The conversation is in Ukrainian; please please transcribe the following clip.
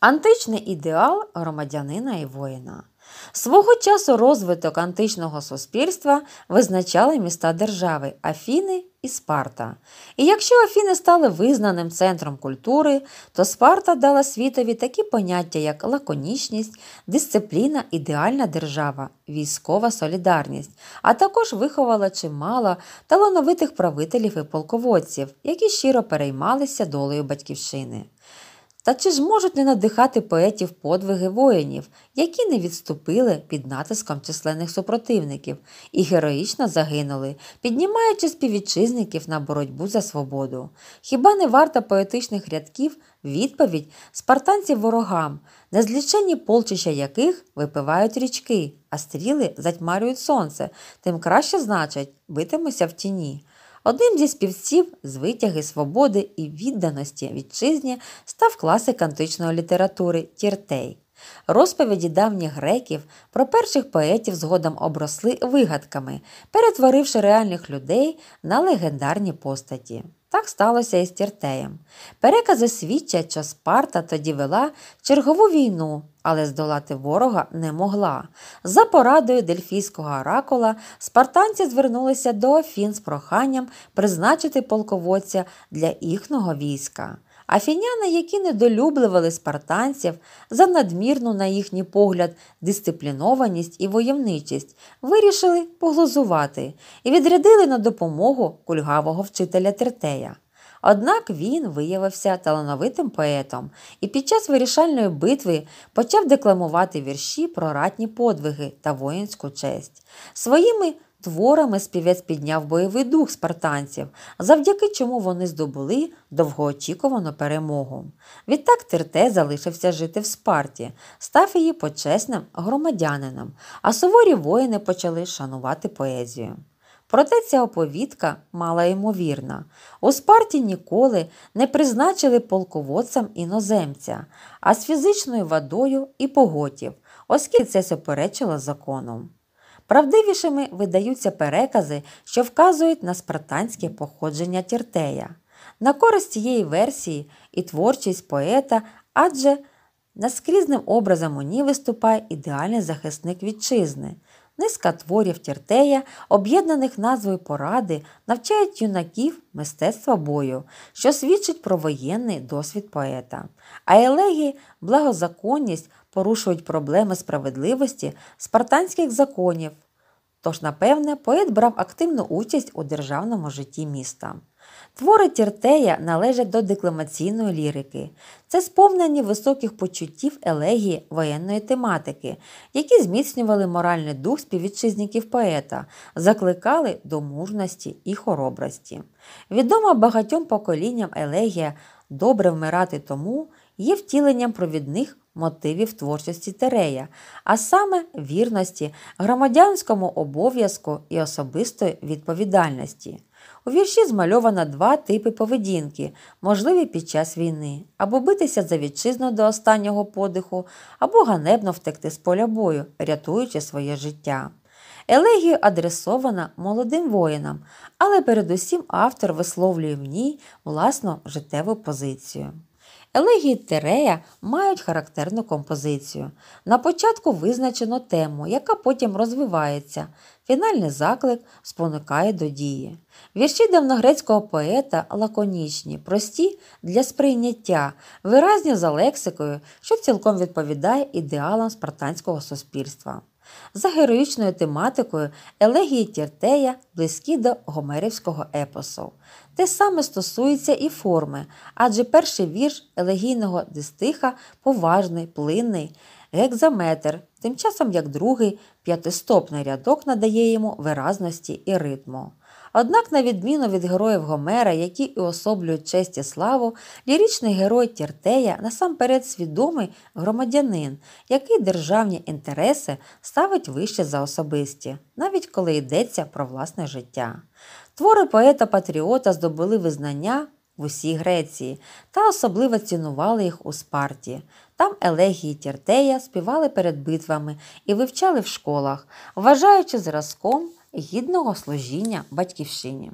Античний ідеал громадянина і воїна. Свого часу розвиток античного суспільства визначали міста держави Афіни і Спарта. І якщо Афіни стали визнаним центром культури, то Спарта дала світові такі поняття, як лаконічність, дисципліна, ідеальна держава, військова солідарність, а також виховала чимало талановитих правителів і полководців, які щиро переймалися долею батьківщини. Та чи ж можуть не надихати поетів подвиги воїнів, які не відступили під натиском численних супротивників і героїчно загинули, піднімаючи співвітчизників на боротьбу за свободу? Хіба не варта поетичних рядків відповідь спартанців ворогам, незлічені полчища яких випивають річки, а стріли затьмарюють сонце, тим краще значить битимуся в тіні. Одним зі співців з витяги свободи і відданості вітчизні став класик античної літератури Тіртей. Розповіді давніх греків про перших поетів згодом обросли вигадками, перетворивши реальних людей на легендарні постаті. Так сталося і з Тіртеєм. Перекази свідчать, що Спарта тоді вела чергову війну, але здолати ворога не могла. За порадою дельфійського оракула спартанці звернулися до Афін з проханням призначити полководця для їхнього війська. Афіняни, які недолюбливали спартанців за надмірну, на їхній погляд, дисциплінованість і воєвничість, вирішили поглузувати і відрядили на допомогу кульгавого вчителя Тертея. Однак він виявився талановитим поетом і під час вирішальної битви почав декламувати вірші про ратні подвиги та воїнську честь. Своїми Творами співець підняв бойовий дух спартанців, завдяки чому вони здобули довгоочікувану перемогу. Відтак Тирте залишився жити в Спарті, став її почесним громадянином, а суворі воїни почали шанувати поезію. Проте ця оповідка мала ймовірна. У Спарті ніколи не призначили полководцям іноземця, а з фізичною вадою і поготів, оскільки це суперечило законом. Правдивішими видаються перекази, що вказують на спартанське походження Тіртея. На користь цієї версії і творчість поета, адже наскрізним образом у ній виступає ідеальний захисник вітчизни. Низка творів Тіртея, об'єднаних назвою поради, навчають юнаків мистецтва бою, що свідчить про воєнний досвід поета. А елегії благозаконність порушують проблеми справедливості спартанських законів. Тож, напевне, поет брав активну участь у державному житті міста. Твори Тіртея належать до декламаційної лірики. Це сповнені високих почуттів елегії воєнної тематики, які зміцнювали моральний дух співвітчизників поета, закликали до мужності і хоробрості. Відома багатьом поколінням елегія добре вмирати тому є втіленням провідних мотивів творчості Терея, а саме вірності, громадянському обов'язку і особистої відповідальності. У вірші змальовано два типи поведінки, можливі під час війни, або битися за вітчизну до останнього подиху, або ганебно втекти з поля бою, рятуючи своє життя. Елегія адресована молодим воїнам, але передусім автор висловлює в ній власну життєву позицію. Елегії Терея мають характерну композицію. На початку визначено тему, яка потім розвивається. Фінальний заклик спонукає до дії. Вірші давногрецького поета лаконічні, прості для сприйняття, виразні за лексикою, що цілком відповідає ідеалам спартанського суспільства. За героїчною тематикою елегії Тіртея близькі до гомерівського епосу. Те саме стосується і форми, адже перший вірш елегійного дистиха поважний, плинний, гекзаметр, тим часом як другий п'ятистопний рядок надає йому виразності і ритму. Однак, на відміну від героїв Гомера, які уособлюють честь і славу, ліричний герой Тіртея насамперед свідомий громадянин, який державні інтереси ставить вище за особисті, навіть коли йдеться про власне життя. Твори поета-патріота здобули визнання. В усій Греції та особливо цінували їх у Спарті. Там елегії Тіртея співали перед битвами і вивчали в школах, вважаючи зразком гідного служіння батьківщині.